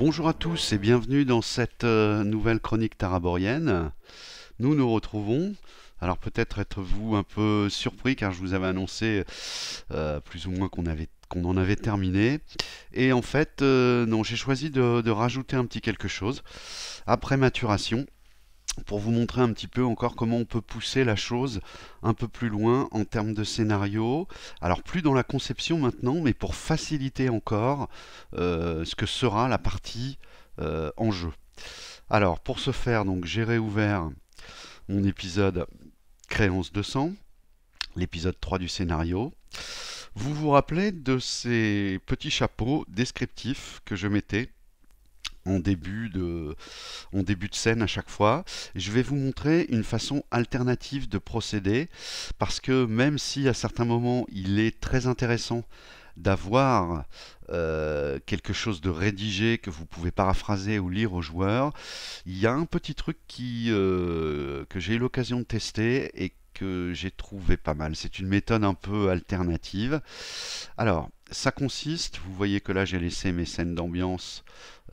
Bonjour à tous et bienvenue dans cette euh, nouvelle chronique taraborienne. Nous nous retrouvons. Alors peut-être êtes-vous un peu surpris car je vous avais annoncé euh, plus ou moins qu'on avait qu'on en avait terminé. Et en fait, euh, non, j'ai choisi de, rajouter un petit quelque chose après maturation pour vous montrer un petit peu encore comment on peut pousser la chose un peu plus loin en termes de scénario. Alors plus dans la conception maintenant, mais pour faciliter encore euh, ce que sera la partie euh, en jeu. Alors pour ce faire, donc j'ai réouvert mon épisode Créance 200, l'épisode 3 du scénario. Vous vous rappelez de ces petits chapeaux descriptifs que je mettais en début, de, en début de scène à chaque fois. Je vais vous montrer une façon alternative de procéder parce que même si à certains moments il est très intéressant d'avoir euh, quelque chose de rédigé que vous pouvez paraphraser ou lire aux joueurs, il y a un petit truc qui, euh, que j'ai eu l'occasion de tester et que j'ai trouvé pas mal. C'est une méthode un peu alternative. Alors, ça consiste, vous voyez que là j'ai laissé mes scènes d'ambiance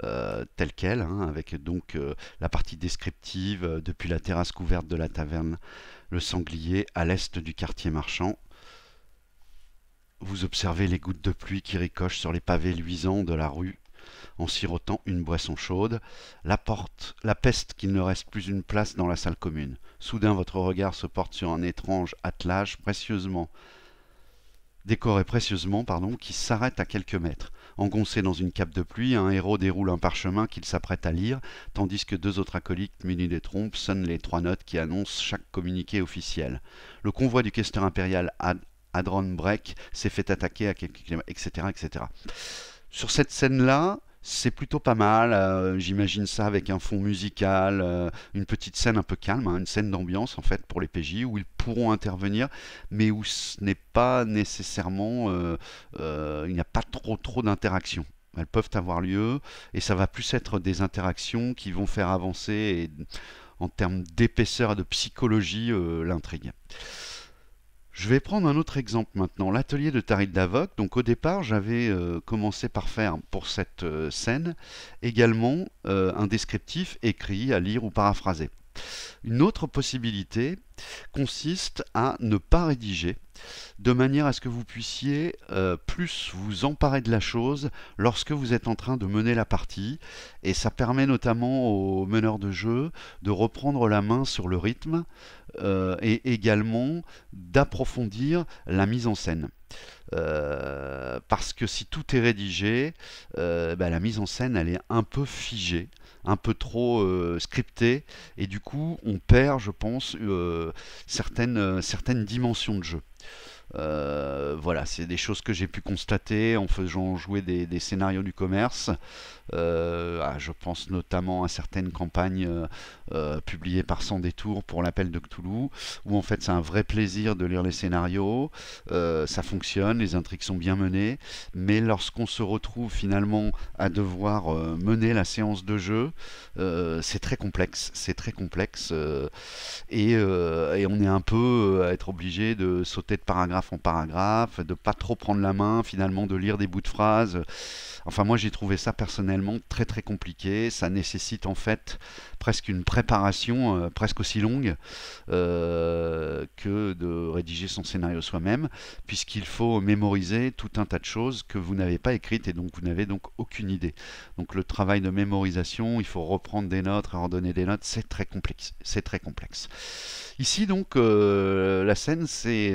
euh, telles quelles, hein, avec donc euh, la partie descriptive euh, depuis la terrasse couverte de la taverne Le Sanglier à l'est du quartier marchand. Vous observez les gouttes de pluie qui ricochent sur les pavés luisants de la rue en sirotant une boisson chaude. La porte, la peste qu'il ne reste plus une place dans la salle commune. Soudain votre regard se porte sur un étrange attelage précieusement décoré précieusement, pardon, qui s'arrête à quelques mètres. Engoncé dans une cape de pluie, un héros déroule un parchemin qu'il s'apprête à lire, tandis que deux autres acolytes munis des trompes sonnent les trois notes qui annoncent chaque communiqué officiel. Le convoi du questeur impérial à Adron Breck s'est fait attaquer à quelques etc., etc. Sur cette scène-là, c'est plutôt pas mal. Euh, j'imagine ça avec un fond musical, euh, une petite scène un peu calme, hein, une scène d'ambiance en fait pour les PJ où ils pourront intervenir, mais où ce n'est pas nécessairement, euh, il n'y a pas trop trop d'interactions. Elles peuvent avoir lieu et ça va plus être des interactions qui vont faire avancer en termes d'épaisseur et de psychologie l'intrigue. Je vais prendre un autre exemple maintenant, l'atelier de Tarid Davoc. Donc au départ, j'avais euh, commencé par faire pour cette euh, scène également euh, un descriptif écrit à lire ou paraphraser. Une autre possibilité consiste à ne pas rédiger, de manière à ce que vous puissiez euh, plus vous emparer de la chose lorsque vous êtes en train de mener la partie, et ça permet notamment aux meneurs de jeu de reprendre la main sur le rythme euh, et également d'approfondir la mise en scène. Euh, parce que si tout est rédigé, euh, bah, la mise en scène elle est un peu figée, un peu trop euh, scriptée, et du coup on perd, je pense, certaines, certaines dimensions de jeu. Euh, voilà, c'est des choses que j'ai pu constater en faisant jouer des, scénarios du commerce. Euh, ah, je pense notamment à certaines campagnes euh, publiées par Sans Détour pour l'appel de Cthulhu, où en fait c'est un vrai plaisir de lire les scénarios, ça fonctionne, les intrigues sont bien menées, mais lorsqu'on se retrouve finalement à devoir mener la séance de jeu, c'est très complexe, c'est très complexe, et, et, on est un peu à être obligé de sauter de paragraphe en paragraphe, de pas trop prendre la main, finalement de lire des bouts de phrases. Enfin, moi j'ai trouvé ça personnellement très très compliqué. Ça nécessite en fait presque une préparation euh, presque aussi longue euh, que de rédiger son scénario soi-même, puisqu'il faut mémoriser tout un tas de choses que vous n'avez pas écrites et donc vous n'avez donc aucune idée. Donc le travail de mémorisation, il faut reprendre des notes, redonner des notes, c'est très complexe. C'est très complexe. Ici donc euh, la scène c'est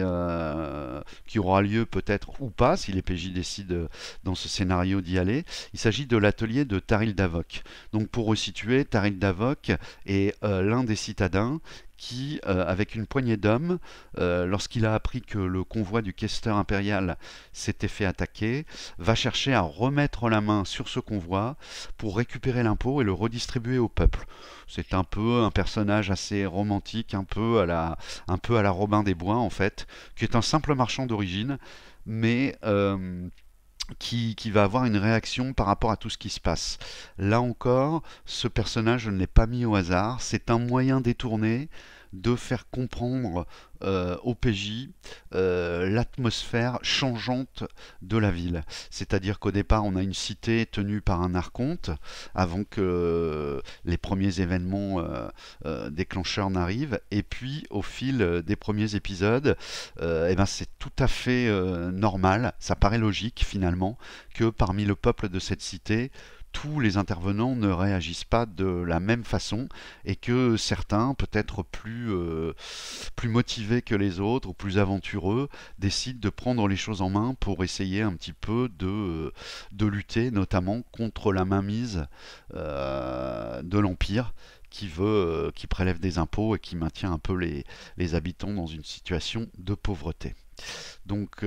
euh, qui aura lieu peut-être ou pas, si les PJ décident euh, dans ce scénario d'y aller. Il s'agit de l'atelier de Taril Davoc. Donc pour resituer, Taril Davoc est euh, l'un des citadins qui, euh, avec une poignée d'hommes, euh, lorsqu'il a appris que le convoi du caisseur impérial s'était fait attaquer, va chercher à remettre la main sur ce convoi pour récupérer l'impôt et le redistribuer au peuple. C'est un peu un personnage assez romantique, un peu à la, un peu à la Robin des Bois en fait, qui est un simple marchand d'origine, mais euh, qui, va avoir une réaction par rapport à tout ce qui se passe. Là encore, ce personnage, je ne l'ai pas mis au hasard, c'est un moyen détourné de faire comprendre euh, au PJ euh, l'atmosphère changeante de la ville. C'est-à-dire qu'au départ, on a une cité tenue par un archonte, avant que euh, les premiers événements déclencheurs n'arrivent, et puis au fil des premiers épisodes, eh ben, c'est tout à fait normal, ça paraît logique finalement, que parmi le peuple de cette cité, tous les intervenants ne réagissent pas de la même façon et que certains, peut-être plus, euh, plus motivés que les autres ou plus aventureux, décident de prendre les choses en main pour essayer un petit peu de, de lutter notamment contre la mainmise euh, de l'Empire qui veut, euh, qui prélève des impôts et qui maintient un peu les, les habitants dans une situation de pauvreté. Donc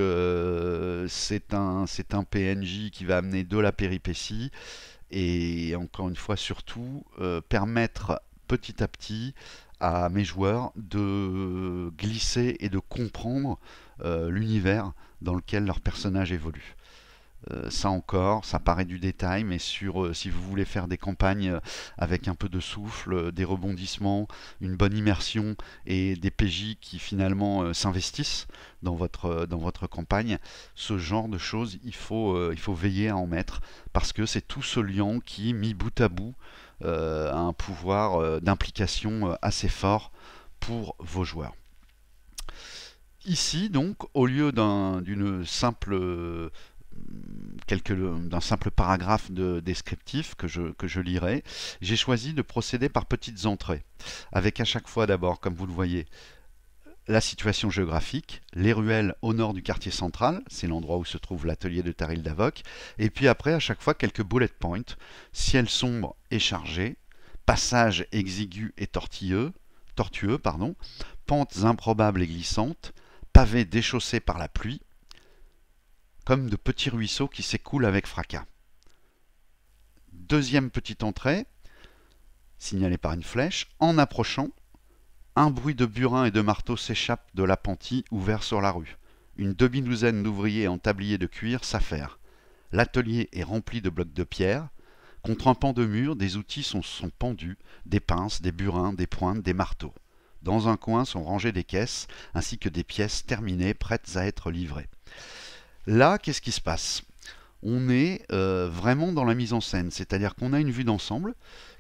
c'est un, un PNJ qui va amener de la péripétie, et encore une fois surtout euh, permettre petit à petit à mes joueurs de glisser et de comprendre euh, l'univers dans lequel leur personnage évolue. Euh, ça encore, ça paraît du détail, mais sur euh, si vous voulez faire des campagnes euh, avec un peu de souffle, des rebondissements, une bonne immersion et des PJ qui finalement s'investissent dans votre, dans votre campagne, ce genre de choses, il faut, il faut veiller à en mettre parce que c'est tout ce lien qui, mis bout à bout, a un pouvoir d'implication assez fort pour vos joueurs. Ici, donc, au lieu d'une simple d'un simple paragraphe de, descriptif que je, que je lirai, j'ai choisi de procéder par petites entrées, avec à chaque fois d'abord, comme vous le voyez, la situation géographique, les ruelles au nord du quartier central, c'est l'endroit où se trouve l'atelier de Taril Davoc, et puis après à chaque fois quelques bullet points, ciel sombre et chargé, passage exigu et tortilleux, tortueux, pardon, pentes improbables et glissantes, pavés déchaussés par la pluie, comme de petits ruisseaux qui s'écoulent avec fracas. Deuxième petite entrée, signalée par une flèche, en approchant, un bruit de burin et de marteau s'échappe de l'appentis ouvert sur la rue. Une demi-douzaine d'ouvriers en tablier de cuir s'affairent. L'atelier est rempli de blocs de pierre. Contre un pan de mur, des outils sont, sont, pendus, des pinces, des burins, des pointes, des marteaux. Dans un coin sont rangées des caisses, ainsi que des pièces terminées prêtes à être livrées. Là, qu'est-ce qui se passe On est euh, vraiment dans la mise en scène, c'est-à-dire qu'on a une vue d'ensemble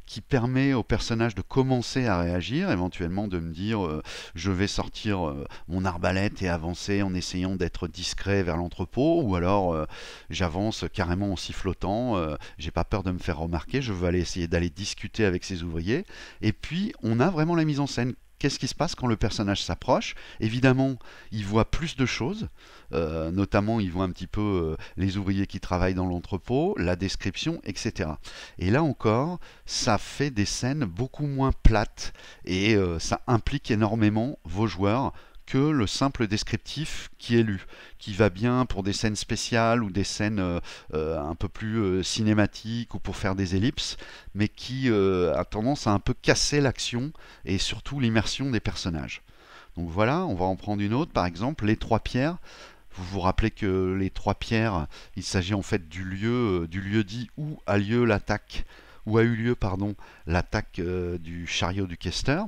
qui permet au personnage de commencer à réagir, éventuellement de me dire euh, je vais sortir euh, mon arbalète et avancer en essayant d'être discret vers l'entrepôt, ou alors j'avance carrément en sifflotant, j'ai pas peur de me faire remarquer, je vais aller essayer d'aller discuter avec ces ouvriers, et puis on a vraiment la mise en scène qu'est-ce qui se passe quand le personnage s'approche Évidemment, il voit plus de choses, euh, notamment il voit un petit peu euh, les ouvriers qui travaillent dans l'entrepôt, la description, etc. Et là encore, ça fait des scènes beaucoup moins plates et euh, ça implique énormément vos joueurs que le simple descriptif qui est lu, qui va bien pour des scènes spéciales ou des scènes euh, euh, un peu plus euh, cinématiques ou pour faire des ellipses, mais qui a tendance à un peu casser l'action et surtout l'immersion des personnages. Donc voilà, on va en prendre une autre, par exemple les trois pierres. Vous vous rappelez que les trois pierres, il s'agit en fait du lieu, du lieu dit où a lieu l'attaque, où a eu lieu pardon l'attaque du chariot du Caster.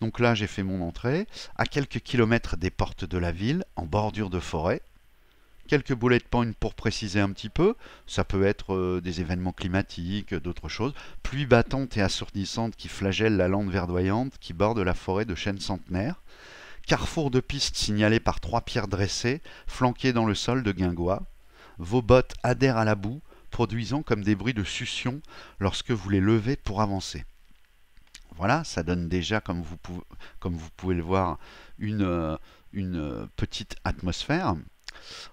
Donc là, j'ai fait mon entrée, à quelques kilomètres des portes de la ville, en bordure de forêt. Quelques bullet points pour préciser un petit peu. Ça peut être euh, des événements climatiques, d'autres choses. Pluie battante et assourdissante qui flagelle la lande verdoyante qui borde la forêt de chênes centenaires. Carrefour de pistes signalé par trois pierres dressées, flanquées dans le sol de guingois. Vos bottes adhèrent à la boue, produisant comme des bruits de succion lorsque vous les levez pour avancer. Voilà, ça donne déjà, comme vous, pouvez, le voir, une, euh, euh, petite atmosphère.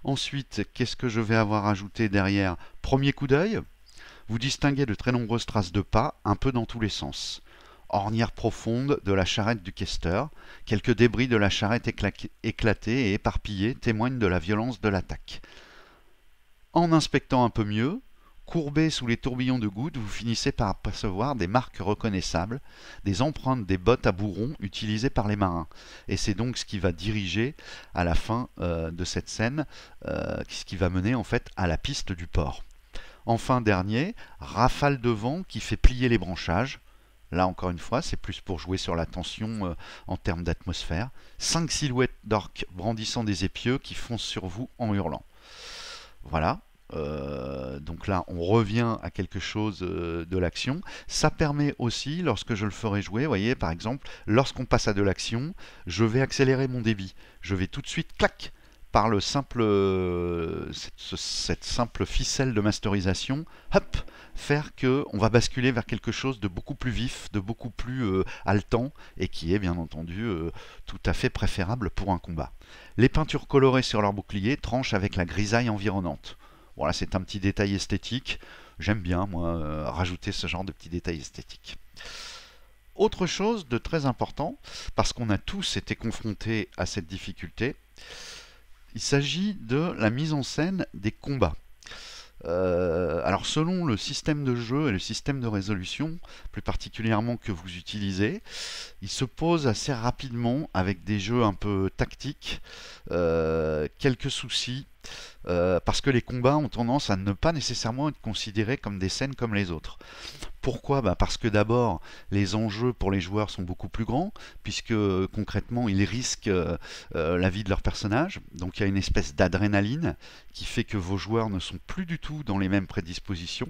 Ensuite, qu'est-ce que je vais avoir ajouté derrière Premier coup d'œil, vous distinguez de très nombreuses traces de pas, un peu dans tous les sens. Ornière profonde de la charrette du Kester, quelques débris de la charrette éclatés et éparpillés témoignent de la violence de l'attaque. En inspectant un peu mieux, courbé sous les tourbillons de gouttes, vous finissez par apercevoir des marques reconnaissables, des empreintes des bottes à bourrons utilisées par les marins. Et c'est donc ce qui va diriger à la fin euh, de cette scène, euh, ce qui va mener en fait à la piste du port. Enfin dernier, rafale de vent qui fait plier les branchages. Là encore une fois, c'est plus pour jouer sur la tension euh, en termes d'atmosphère. Cinq silhouettes d'orques brandissant des épieux qui foncent sur vous en hurlant. Voilà, euh, donc là, on revient à quelque chose euh, de l'action. Ça permet aussi, lorsque je le ferai jouer, vous voyez, par exemple, lorsqu'on passe à de l'action, je vais accélérer mon débit. Je vais tout de suite, clac, par le simple, euh, cette, simple ficelle de masterisation, hop, faire qu'on va basculer vers quelque chose de beaucoup plus vif, de beaucoup plus haletant, et qui est bien entendu tout à fait préférable pour un combat. Les peintures colorées sur leur bouclier tranchent avec la grisaille environnante. Voilà, c'est un petit détail esthétique. J'aime bien, moi, euh, rajouter ce genre de petits détails esthétiques. Autre chose de très important, parce qu'on a tous été confrontés à cette difficulté, il s'agit de la mise en scène des combats. Euh, alors selon le système de jeu et le système de résolution, plus particulièrement que vous utilisez, il se pose assez rapidement avec des jeux un peu tactiques, euh, quelques soucis, euh, parce que les combats ont tendance à ne pas nécessairement être considérés comme des scènes comme les autres. Pourquoi bah, Parce que d'abord, les enjeux pour les joueurs sont beaucoup plus grands, puisque concrètement, ils risquent euh, euh, la vie de leur personnage. Donc il y a une espèce d'adrénaline qui fait que vos joueurs ne sont plus du tout dans les mêmes prédispositions.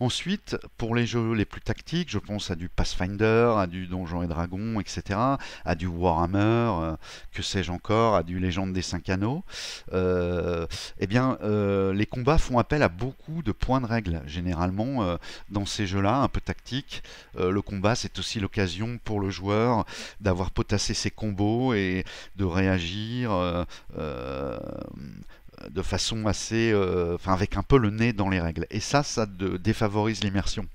Ensuite, pour les jeux les plus tactiques, je pense à du Pathfinder, à du Donjons et Dragons, etc., à du Warhammer, euh, que sais-je encore, à du Légende des Cinq Anneaux, eh bien, les combats font appel à beaucoup de points de règles, généralement, dans ces jeux là un peu tactique. Euh, le combat, c'est aussi l'occasion pour le joueur d'avoir potassé ses combos et de réagir euh, euh, de façon assez, enfin avec un peu le nez dans les règles. Et ça, ça défavorise l'immersion.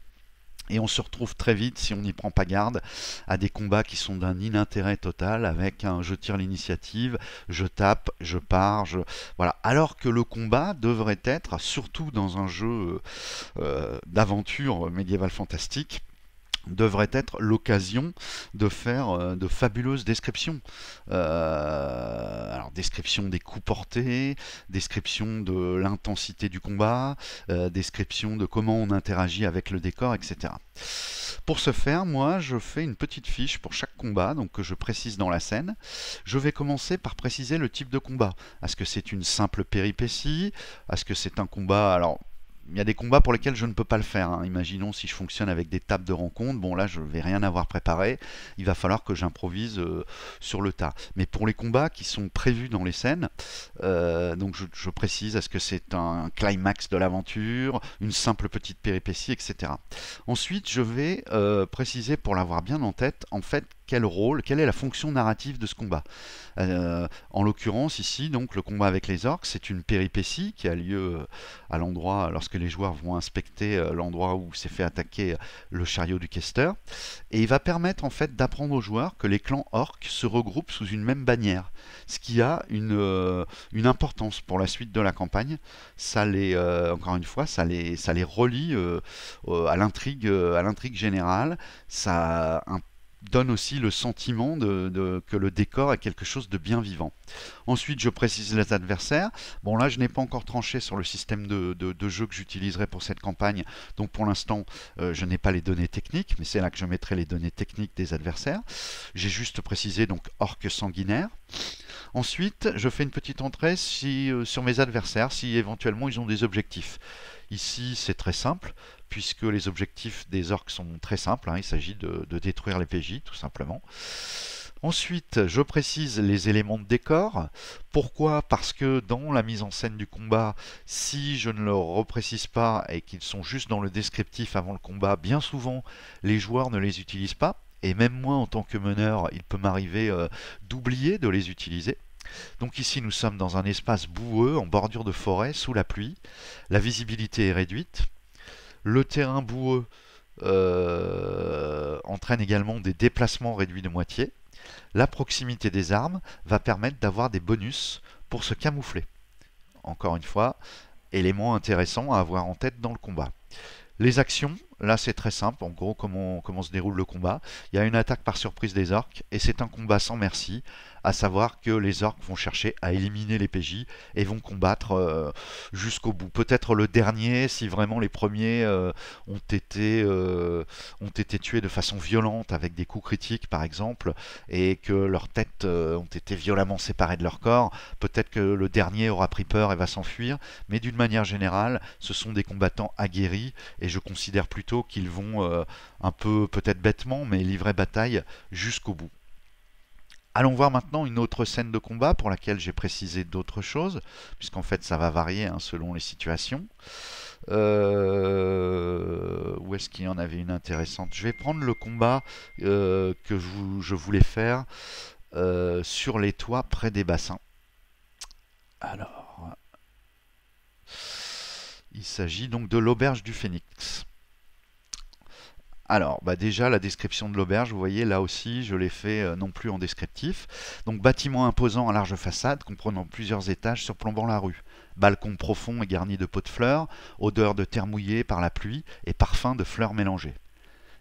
Et on se retrouve très vite, si on n'y prend pas garde, à des combats qui sont d'un inintérêt total, avec un je tire l'initiative, je tape, je pars, Voilà. Alors que le combat devrait être, surtout dans un jeu euh, d'aventure médiéval fantastique, devrait être l'occasion de faire euh, de fabuleuses descriptions. Euh, alors description des coups portés, description de l'intensité du combat, euh, description de comment on interagit avec le décor, etc. Pour ce faire, moi, je fais une petite fiche pour chaque combat, donc que je précise dans la scène. Je vais commencer par préciser le type de combat. Est-ce que c'est une simple péripétie Est-ce que c'est un combat Alors, il y a des combats pour lesquels je ne peux pas le faire. Hein. Imaginons si je fonctionne avec des tables de rencontre, bon là je ne vais rien avoir préparé, il va falloir que j'improvise euh, sur le tas. Mais pour les combats qui sont prévus dans les scènes, euh, donc je, précise, est-ce que c'est un climax de l'aventure, une simple petite péripétie, etc. Ensuite je vais euh, préciser pour l'avoir bien en tête, en fait quel rôle, quelle est la fonction narrative de ce combat. Euh, en l'occurrence, ici, donc le combat avec les orques, c'est une péripétie qui a lieu euh, à l'endroit lorsque les joueurs vont inspecter euh, l'endroit où s'est fait attaquer le chariot du caster, et il va permettre en fait d'apprendre aux joueurs que les clans orques se regroupent sous une même bannière, ce qui a une, une importance pour la suite de la campagne. Ça les, encore une fois, ça les, ça les relie à l'intrigue, à l'intrigue générale. Ça, donne aussi le sentiment de, que le décor est quelque chose de bien vivant. Ensuite, je précise les adversaires. Bon, là, je n'ai pas encore tranché sur le système de, jeu que j'utiliserai pour cette campagne. Donc, pour l'instant, euh, je n'ai pas les données techniques, mais c'est là que je mettrai les données techniques des adversaires. J'ai juste précisé donc orque sanguinaire. Ensuite, je fais une petite entrée euh, sur mes adversaires, si éventuellement ils ont des objectifs. Ici, c'est très simple, puisque les objectifs des orques sont très simples. Hein. il s'agit de, détruire les PJ, tout simplement. Ensuite, je précise les éléments de décor. Pourquoi Parce que dans la mise en scène du combat, si je ne le reprécise pas et qu'ils sont juste dans le descriptif avant le combat, bien souvent, les joueurs ne les utilisent pas. Et même moi, en tant que meneur, il peut m'arriver euh, d'oublier de les utiliser. Donc ici nous sommes dans un espace boueux en bordure de forêt sous la pluie. La visibilité est réduite. Le terrain boueux euh, entraîne également des déplacements réduits de moitié. La proximité des armes va permettre d'avoir des bonus pour se camoufler. Encore une fois, élément intéressant à avoir en tête dans le combat. Les actions, là c'est très simple, en gros comment se déroule le combat. Il y a une attaque par surprise des orques, et c'est un combat sans merci, à savoir que les orques vont chercher à éliminer les PJ et vont combattre euh, jusqu'au bout. Peut-être le dernier, si vraiment les premiers euh, ont, été, euh, ont été tués de façon violente, avec des coups critiques par exemple, et que leurs têtes ont été violemment séparées de leur corps, peut-être que le dernier aura pris peur et va s'enfuir, mais d'une manière générale, ce sont des combattants aguerris, et je considère plutôt qu'ils vont un peu, peut-être bêtement, mais livrer bataille jusqu'au bout. Allons voir maintenant une autre scène de combat pour laquelle j'ai précisé d'autres choses, puisqu'en fait ça va varier hein, selon les situations. Euh, où est-ce qu'il y en avait une intéressante Je vais prendre le combat euh, que je, voulais faire euh, sur les toits près des bassins. Alors, il s'agit donc de l'auberge du phénix. Alors, bah déjà, la description de l'auberge, vous voyez, là aussi, je l'ai fait euh, non plus en descriptif. Donc, bâtiment imposant à large façade, comprenant plusieurs étages surplombant la rue. Balcon profond et garni de pots de fleurs, odeur de terre mouillée par la pluie et parfum de fleurs mélangées.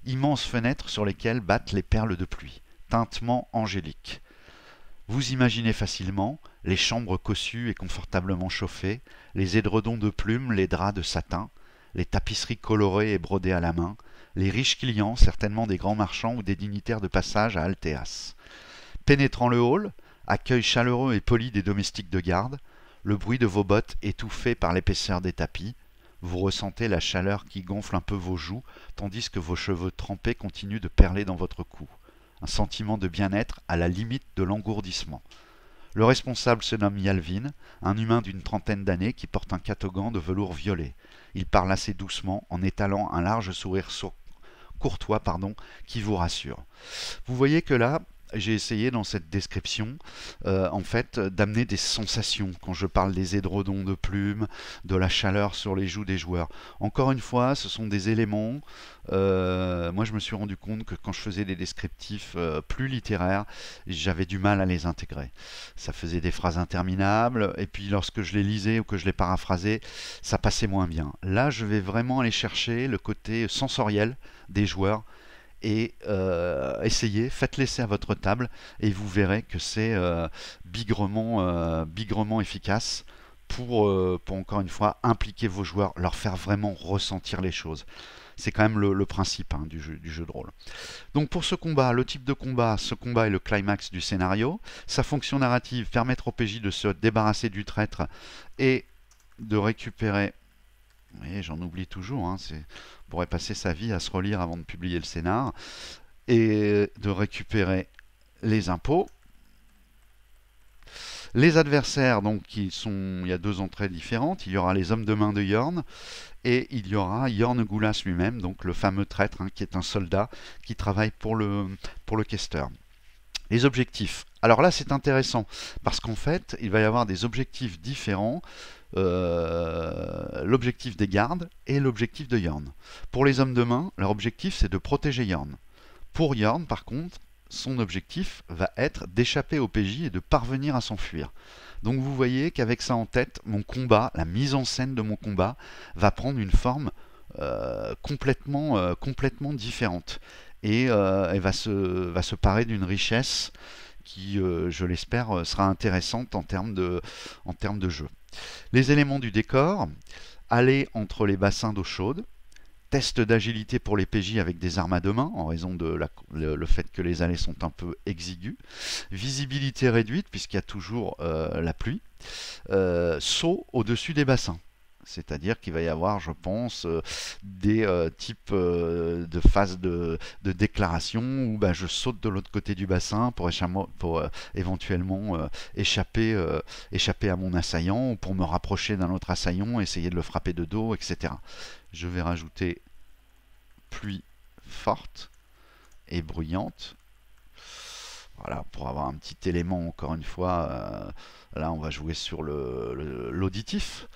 Immenses fenêtres sur lesquelles battent les perles de pluie. Tintement angélique. Vous imaginez facilement les chambres cossues et confortablement chauffées, les édredons de plumes, les draps de satin, les tapisseries colorées et brodées à la main, les riches clients, certainement des grands marchands ou des dignitaires de passage à Altéas. Pénétrant le hall, accueil chaleureux et poli des domestiques de garde, le bruit de vos bottes étouffé par l'épaisseur des tapis, vous ressentez la chaleur qui gonfle un peu vos joues, tandis que vos cheveux trempés continuent de perler dans votre cou. Un sentiment de bien-être à la limite de l'engourdissement. Le responsable se nomme Yalvin, un humain d'une trentaine d'années qui porte un catogan de velours violet. Il parle assez doucement en étalant un large sourire courtois, pardon, qui vous rassure. Vous voyez que là, j'ai essayé dans cette description, euh, en fait, d'amener des sensations quand je parle des édredons de plumes, de la chaleur sur les joues des joueurs. Encore une fois, ce sont des éléments. Euh, moi, je me suis rendu compte que quand je faisais des descriptifs euh, plus littéraires, j'avais du mal à les intégrer. Ça faisait des phrases interminables, et puis lorsque je les lisais ou que je les paraphrasais, ça passait moins bien. Là, je vais vraiment aller chercher le côté sensoriel des joueurs et euh, essayez, faites l'essai à votre table et vous verrez que c'est euh, bigrement, euh, bigrement efficace pour, pour encore une fois impliquer vos joueurs, leur faire vraiment ressentir les choses. C'est quand même le, principe hein, du, jeu, du, jeu, de rôle. Donc pour ce combat, le type de combat, ce combat est le climax du scénario. Sa fonction narrative, permettre au PJ de se débarrasser du traître et de récupérer voyez, j'en oublie toujours. Hein, on pourrait passer sa vie à se relire avant de publier le scénar et de récupérer les impôts. Les adversaires, donc, qui sont, il y a deux entrées différentes. Il y aura les hommes de main de Yorn et il y aura Yorn Goulas lui-même, donc le fameux traître, hein, qui est un soldat qui travaille pour le, pour le Kester. Les objectifs. Alors là, c'est intéressant parce qu'en fait, il va y avoir des objectifs différents euh, l'objectif des gardes et l'objectif de Yorn. Pour les hommes de main, leur objectif c'est de protéger Yorn. Pour Yorn, par contre, son objectif va être d'échapper au PJ et de parvenir à s'enfuir. Donc vous voyez qu'avec ça en tête, mon combat, la mise en scène de mon combat, va prendre une forme euh, complètement, euh, complètement différente. Et, va, se, va parer d'une richesse qui, je l'espère, sera intéressante en termes de, en termes de jeu. Les éléments du décor, aller entre les bassins d'eau chaude, test d'agilité pour les PJ avec des armes à deux mains en raison de le, fait que les allées sont un peu exiguës, visibilité réduite puisqu'il y a toujours euh, la pluie, euh, saut au-dessus des bassins. C'est-à-dire qu'il va y avoir, je pense, euh, des euh, types euh, de phases de, déclaration où bah, je saute de l'autre côté du bassin pour, pour éventuellement échapper, échapper à mon assaillant ou pour me rapprocher d'un autre assaillant, essayer de le frapper de dos, etc. Je vais rajouter pluie forte et bruyante voilà, pour avoir un petit élément, encore une fois, euh, là on va jouer sur l'auditif,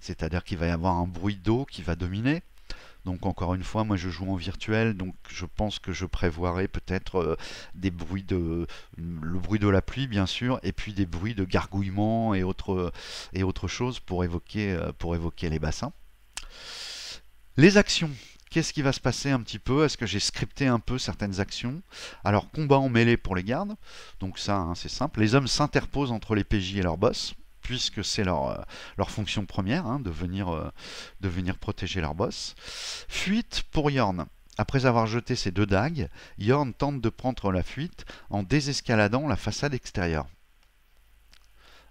c'est-à-dire qu'il va y avoir un bruit d'eau qui va dominer. Donc encore une fois, moi je joue en virtuel, donc je pense que je prévoirai peut-être euh, des bruits de le bruit de la pluie bien sûr, et puis des bruits de gargouillement et autres et choses euh, pour évoquer les bassins. Les actions. Qu'est-ce qui va se passer un petit peu Est-ce que j'ai scripté un peu certaines actions Alors, combat en mêlée pour les gardes, donc ça, hein, c'est simple. Les hommes s'interposent entre les PJ et leur boss, puisque c'est leur, euh, leur fonction première, hein, de, venir, euh, de venir protéger leur boss. Fuite pour Yorn. Après avoir jeté ses deux dagues, Yorn tente de prendre la fuite en désescaladant la façade extérieure.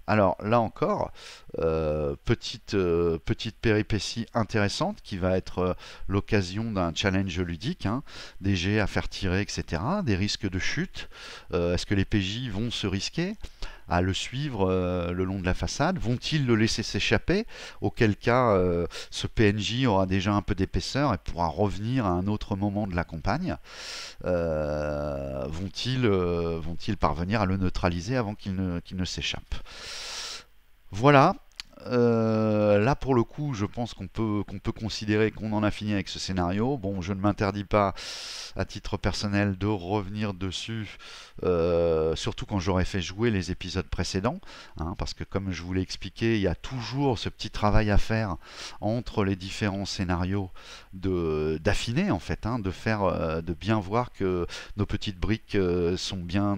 Alors là encore, euh, euh, petite, péripétie intéressante qui va être euh, l'occasion d'un challenge ludique, hein. des jets à faire tirer, etc., des risques de chute. Est-ce que les PJ vont se risquer à le suivre euh, le long de la façade Vont-ils le laisser s'échapper Auquel cas, euh, ce PNJ aura déjà un peu d'épaisseur et pourra revenir à un autre moment de la campagne. Euh, vont-ils vont parvenir à le neutraliser avant qu'il ne, ne s'échappe Voilà, euh, là pour le coup, je pense qu'on peut, peut considérer qu'on en a fini avec ce scénario. Bon, je ne m'interdis pas, à titre personnel, de revenir dessus, euh, surtout quand j'aurais fait jouer les épisodes précédents, hein, parce que comme je vous l'ai expliqué, il y a toujours ce petit travail à faire entre les différents scénarios de d'affiner en fait, hein, de faire, euh, de bien voir que nos petites briques sont bien,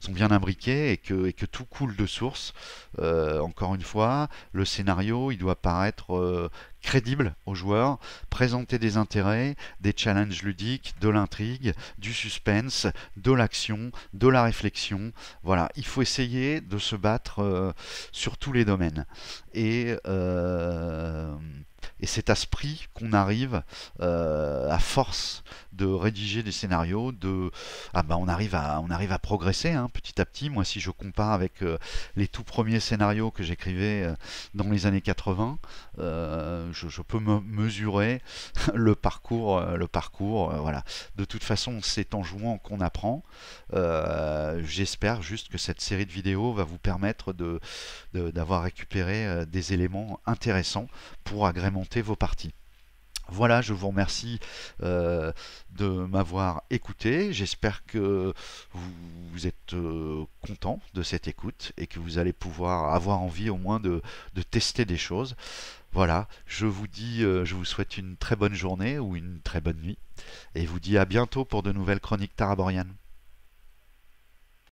sont bien imbriquées et que, et que tout coule de source. encore une fois, le scénario, il doit paraître euh, crédible aux joueurs, présenter des intérêts, des challenges ludiques, de l'intrigue, du suspense, de l'action, de la réflexion. Voilà, il faut essayer de se battre euh, sur tous les domaines. Et, euh, et c'est à ce prix qu'on arrive, à force de rédiger des scénarios, de ah bah on arrive à on arrive à progresser un hein, petit à petit. Moi si je compare avec euh, les tout premiers scénarios que j'écrivais euh, dans les années 80, euh, je, peux me mesurer le parcours le parcours voilà. De toute façon c'est en jouant qu'on apprend. J'espère juste que cette série de vidéos va vous permettre de d'avoir récupéré des éléments intéressants pour agrémenter vos parties. Voilà, je vous remercie euh, de m'avoir écouté. J'espère que vous, êtes euh, content de cette écoute et que vous allez pouvoir avoir envie au moins de, tester des choses. Voilà, je vous dis, euh, je vous souhaite une très bonne journée ou une très bonne nuit et vous dis à bientôt pour de nouvelles chroniques taraborianes.